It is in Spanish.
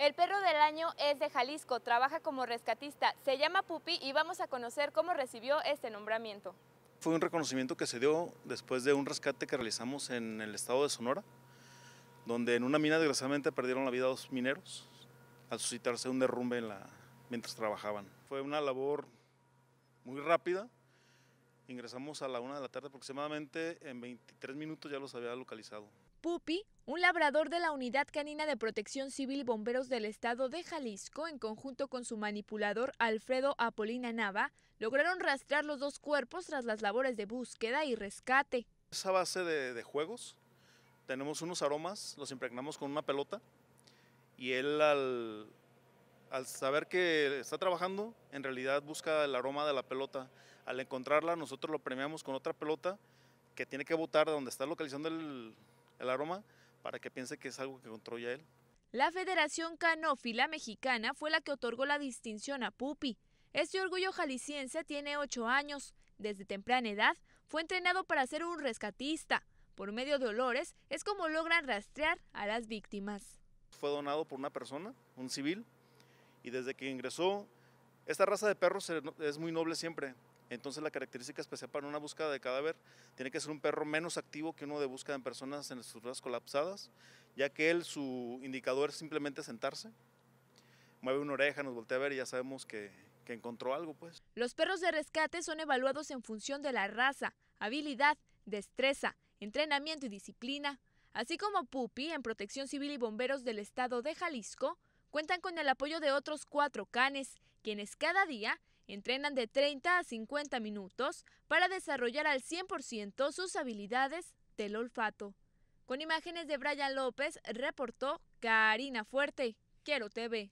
El perro del año es de Jalisco, trabaja como rescatista, se llama Pupi y vamos a conocer cómo recibió este nombramiento. Fue un reconocimiento que se dio después de un rescate que realizamos en el estado de Sonora, donde en una mina desgraciadamente perdieron la vida dos mineros al suscitarse un derrumbe en la, mientras trabajaban. Fue una labor muy rápida, ingresamos a la una de la tarde aproximadamente, en 23 minutos ya los había localizado. Pupi, un labrador de la Unidad Canina de Protección Civil Bomberos del Estado de Jalisco, en conjunto con su manipulador Alfredo Apolina Nava, lograron rastrear los dos cuerpos tras las labores de búsqueda y rescate. Esa base de, juegos, tenemos unos aromas, los impregnamos con una pelota y él al, saber que está trabajando, en realidad busca el aroma de la pelota. Al encontrarla, nosotros lo premiamos con otra pelota que tiene que botar donde está localizando el, el aroma para que piense que es algo que controla él. La Federación Canófila Mexicana fue la que otorgó la distinción a Pupi. Este orgullo jalisciense tiene ocho años. Desde temprana edad fue entrenado para ser un rescatista. Por medio de olores es como logran rastrear a las víctimas. Fue donado por una persona, un civil, y desde que ingresó, esta raza de perros es muy noble siempre. Entonces la característica especial para una búsqueda de cadáver tiene que ser un perro menos activo que uno de búsqueda en personas en estructuras colapsadas, ya que él, su indicador es simplemente sentarse, mueve una oreja, nos voltea a ver y ya sabemos que, que encontró algo. pues. Los perros de rescate son evaluados en función de la raza, habilidad, destreza, entrenamiento y disciplina, así como Pupi en Protección Civil y Bomberos del Estado de Jalisco, cuentan con el apoyo de otros cuatro canes, quienes cada día Entrenan de 30 a 50 minutos para desarrollar al 100% sus habilidades del olfato. Con imágenes de Brian López, reportó Karina Fuerte, Quiero TV.